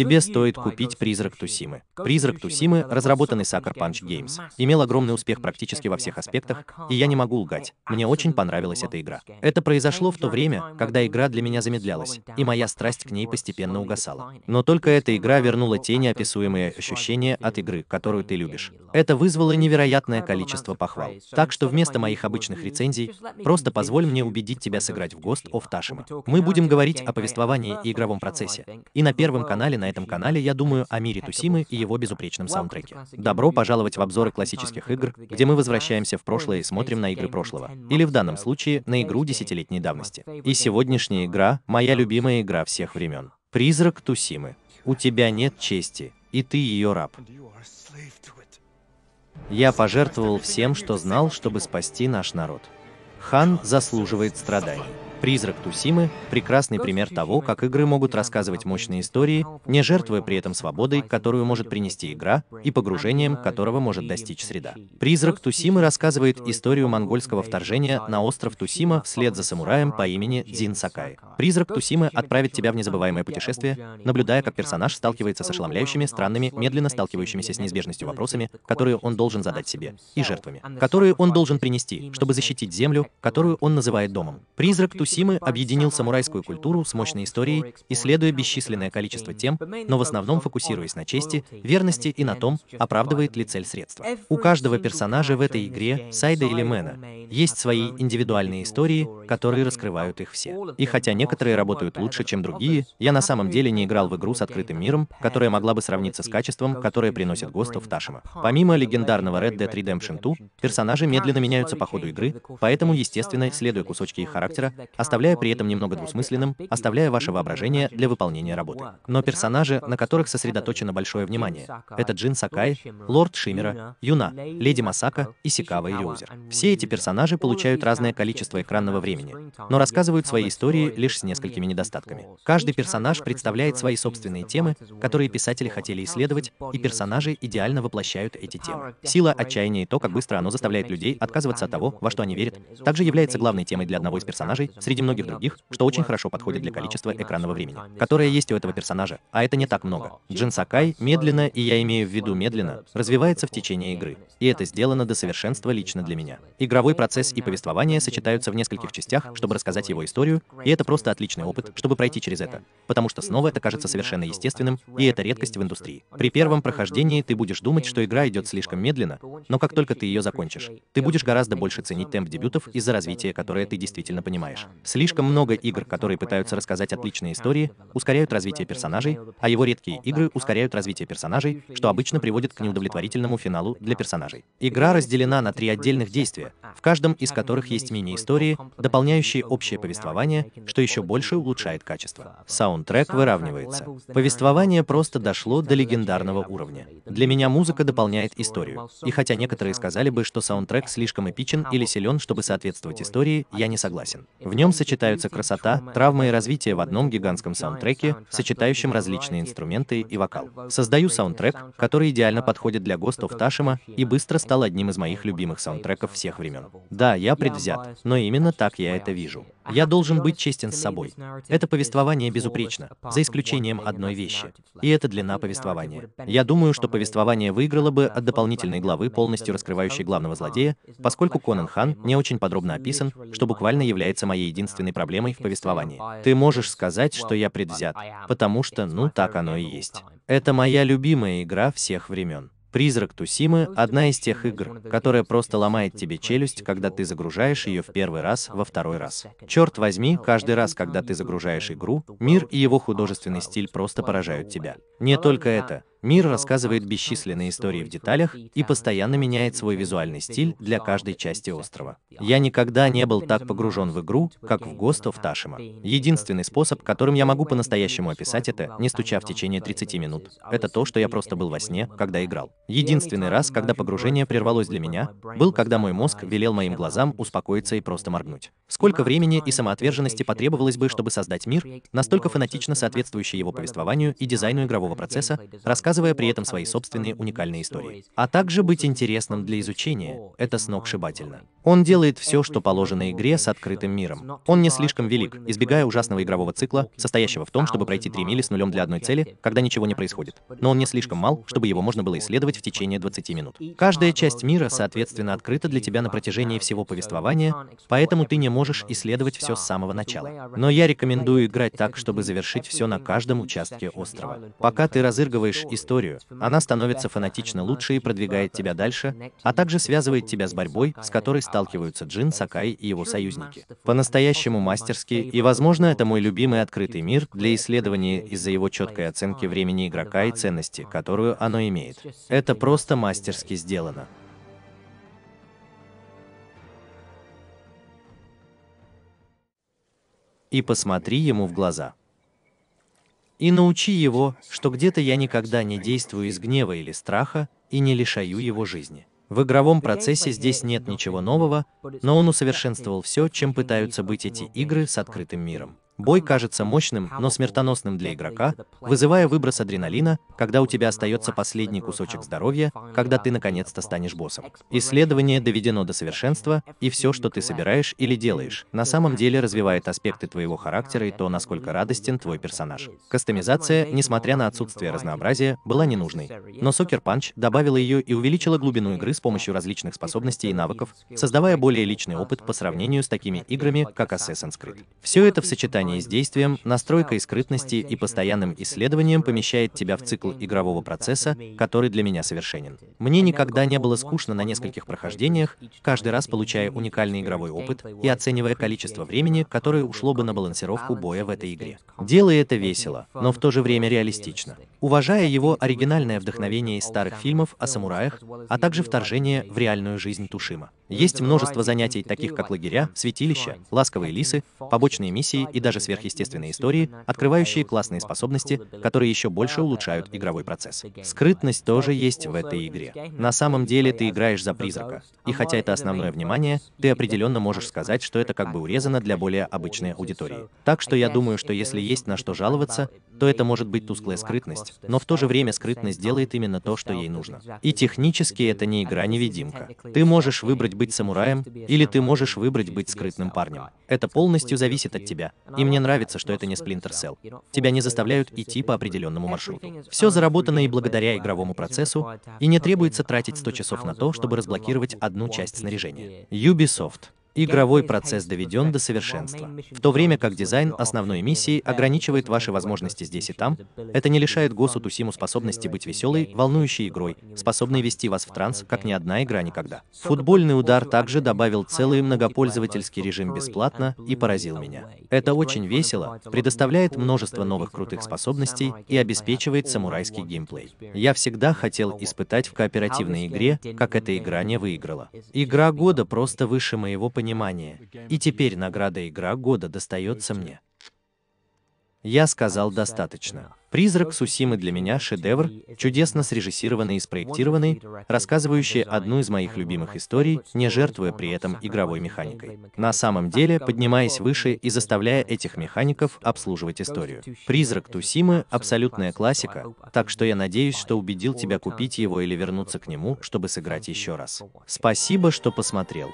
тебе стоит купить «Призрак Тусимы». «Призрак Тусимы», разработанный Sucker Punch Games, имел огромный успех практически во всех аспектах, и я не могу лгать, мне очень понравилась эта игра. Это произошло в то время, когда игра для меня замедлялась, и моя страсть к ней постепенно угасала. Но только эта игра вернула те неописуемые ощущения от игры, которую ты любишь. Это вызвало невероятное количество похвал. Так что вместо моих обычных рецензий, просто позволь мне убедить тебя сыграть в Ghost of Tashima. Мы будем говорить о повествовании и игровом процессе. И на Первом канале на этом канале я думаю о мире Тусимы и его безупречном саундтреке. Добро пожаловать в обзоры классических игр, где мы возвращаемся в прошлое и смотрим на игры прошлого, или в данном случае на игру десятилетней давности. И сегодняшняя игра — моя любимая игра всех времен. Призрак Тусимы. У тебя нет чести, и ты ее раб. Я пожертвовал всем, что знал, чтобы спасти наш народ. Хан заслуживает страданий. Призрак Тусимы – прекрасный пример того, как игры могут рассказывать мощные истории, не жертвуя при этом свободой, которую может принести игра, и погружением, которого может достичь среда. Призрак Тусимы рассказывает историю монгольского вторжения на остров Тусима вслед за самураем по имени Дзин Сакай. Призрак Тусимы отправит тебя в незабываемое путешествие, наблюдая, как персонаж сталкивается с ошеломляющими, странными, медленно сталкивающимися с неизбежностью вопросами, которые он должен задать себе, и жертвами, которые он должен принести, чтобы защитить землю, которую он называет домом. Призрак Тусимы Цусимы объединил самурайскую культуру с мощной историей, исследуя бесчисленное количество тем, но в основном фокусируясь на чести, верности и на том, оправдывает ли цель средства. У каждого персонажа в этой игре, Сайда или Мэна, есть свои индивидуальные истории, которые раскрывают их все. И хотя некоторые работают лучше, чем другие, я на самом деле не играл в игру с открытым миром, которая могла бы сравниться с качеством, которое приносит Госту в Ташима. Помимо легендарного Red Dead Redemption 2, персонажи медленно меняются по ходу игры, поэтому, естественно, следуя кусочки их характера, оставляя при этом немного двусмысленным, оставляя ваше воображение для выполнения работы. Но персонажи, на которых сосредоточено большое внимание, это Джин Сакай, Лорд Шимера, Юна, Леди Масака, и и Рюзер. Все эти персонажи получают разное количество экранного времени, но рассказывают свои истории лишь с несколькими недостатками. Каждый персонаж представляет свои собственные темы, которые писатели хотели исследовать, и персонажи идеально воплощают эти темы. Сила отчаяния и то, как быстро оно заставляет людей отказываться от того, во что они верят, также является главной темой для одного из персонажей, среди многих других, что очень хорошо подходит для количества экранного времени, которое есть у этого персонажа, а это не так много. Джин Сакай медленно, и я имею в виду медленно, развивается в течение игры, и это сделано до совершенства лично для меня. Игровой процесс и повествование сочетаются в нескольких частях, чтобы рассказать его историю, и это просто отличный опыт, чтобы пройти через это, потому что снова это кажется совершенно естественным, и это редкость в индустрии. При первом прохождении ты будешь думать, что игра идет слишком медленно, но как только ты ее закончишь, ты будешь гораздо больше ценить темп дебютов из-за развития, которое ты действительно понимаешь. Слишком много игр, которые пытаются рассказать отличные истории, ускоряют развитие персонажей, а его редкие игры ускоряют развитие персонажей, что обычно приводит к неудовлетворительному финалу для персонажей. Игра разделена на три отдельных действия, в каждом из которых есть мини-истории, дополняющие общее повествование, что еще больше улучшает качество. Саундтрек выравнивается. Повествование просто дошло до легендарного уровня. Для меня музыка дополняет историю. И хотя некоторые сказали бы, что саундтрек слишком эпичен или силен, чтобы соответствовать истории, я не согласен. В нем сочетаются красота, травмы и развитие в одном гигантском саундтреке, сочетающем различные инструменты и вокал. Создаю саундтрек, который идеально подходит для гостов Ташима и быстро стал одним из моих любимых саундтреков всех времен. Да, я предвзят, но именно так я это вижу. Я должен быть честен с собой. Это повествование безупречно, за исключением одной вещи. И это длина повествования. Я думаю, что повествование выиграло бы от дополнительной главы, полностью раскрывающей главного злодея, поскольку Конан Хан не очень подробно описан, что буквально является моей единственной проблемой в повествовании. Ты можешь сказать, что я предвзят, потому что, ну, так оно и есть. Это моя любимая игра всех времен. «Призрак Тусимы» — одна из тех игр, которая просто ломает тебе челюсть, когда ты загружаешь ее в первый раз, во второй раз. Черт возьми, каждый раз, когда ты загружаешь игру, мир и его художественный стиль просто поражают тебя. Не только это, Мир рассказывает бесчисленные истории в деталях и постоянно меняет свой визуальный стиль для каждой части острова. Я никогда не был так погружен в игру, как в Ghost of Tashima. Единственный способ, которым я могу по-настоящему описать это, не стуча в течение 30 минут, это то, что я просто был во сне, когда играл. Единственный раз, когда погружение прервалось для меня, был когда мой мозг велел моим глазам успокоиться и просто моргнуть. Сколько времени и самоотверженности потребовалось бы, чтобы создать мир, настолько фанатично соответствующий его повествованию и дизайну игрового процесса, рассказывающий рассказывая при этом свои собственные уникальные истории. А также быть интересным для изучения — это сногсшибательно. Он делает все, что положено игре с открытым миром. Он не слишком велик, избегая ужасного игрового цикла, состоящего в том, чтобы пройти три мили с нулем для одной цели, когда ничего не происходит. Но он не слишком мал, чтобы его можно было исследовать в течение 20 минут. Каждая часть мира, соответственно, открыта для тебя на протяжении всего повествования, поэтому ты не можешь исследовать все с самого начала. Но я рекомендую играть так, чтобы завершить все на каждом участке острова. Пока ты разыгрываешь и историю, она становится фанатично лучше и продвигает тебя дальше, а также связывает тебя с борьбой, с которой сталкиваются Джин Сакай и его союзники. По-настоящему мастерски, и, возможно, это мой любимый открытый мир для исследования из-за его четкой оценки времени игрока и ценности, которую оно имеет. Это просто мастерски сделано. И посмотри ему в глаза и научи его, что где-то я никогда не действую из гнева или страха и не лишаю его жизни. В игровом процессе здесь нет ничего нового, но он усовершенствовал все, чем пытаются быть эти игры с открытым миром. Бой кажется мощным, но смертоносным для игрока, вызывая выброс адреналина, когда у тебя остается последний кусочек здоровья, когда ты наконец-то станешь боссом. Исследование доведено до совершенства, и все, что ты собираешь или делаешь, на самом деле развивает аспекты твоего характера и то, насколько радостен твой персонаж. Кастомизация, несмотря на отсутствие разнообразия, была ненужной. Но Сокер Punch добавила ее и увеличила глубину игры с помощью различных способностей и навыков, создавая более личный опыт по сравнению с такими играми, как Assassin's Creed. Все это в сочетании сравнении с действием, настройкой скрытности и постоянным исследованием помещает тебя в цикл игрового процесса, который для меня совершенен. Мне никогда не было скучно на нескольких прохождениях, каждый раз получая уникальный игровой опыт и оценивая количество времени, которое ушло бы на балансировку боя в этой игре. Делая это весело, но в то же время реалистично, уважая его оригинальное вдохновение из старых фильмов о самураях, а также вторжение в реальную жизнь Тушима. Есть множество занятий, таких как лагеря, святилища, ласковые лисы, побочные миссии и даже сверхъестественные истории, открывающие классные способности, которые еще больше улучшают игровой процесс. Скрытность тоже есть в этой игре. На самом деле ты играешь за призрака. И хотя это основное внимание, ты определенно можешь сказать, что это как бы урезано для более обычной аудитории. Так что я думаю, что если есть на что жаловаться, то это может быть тусклая скрытность, но в то же время скрытность делает именно то, что ей нужно. И технически это не игра-невидимка. Ты можешь выбрать быть самураем, или ты можешь выбрать быть скрытным парнем. Это полностью зависит от тебя. И мне нравится, что это не Splinter Cell. Тебя не заставляют идти по определенному маршруту. Все заработано и благодаря игровому процессу, и не требуется тратить 100 часов на то, чтобы разблокировать одну часть снаряжения. Ubisoft игровой процесс доведен до совершенства. В то время как дизайн основной миссии ограничивает ваши возможности здесь и там, это не лишает Госу Тусиму способности быть веселой, волнующей игрой, способной вести вас в транс, как ни одна игра никогда. Футбольный удар также добавил целый многопользовательский режим бесплатно и поразил меня. Это очень весело, предоставляет множество новых крутых способностей и обеспечивает самурайский геймплей. Я всегда хотел испытать в кооперативной игре, как эта игра не выиграла. Игра года просто выше моего понимания понимание, и теперь награда «Игра года» достается мне. Я сказал достаточно. «Призрак Сусимы» для меня шедевр, чудесно срежиссированный и спроектированный, рассказывающий одну из моих любимых историй, не жертвуя при этом игровой механикой. На самом деле, поднимаясь выше и заставляя этих механиков обслуживать историю. «Призрак Тусимы» — абсолютная классика, так что я надеюсь, что убедил тебя купить его или вернуться к нему, чтобы сыграть еще раз. Спасибо, что посмотрел.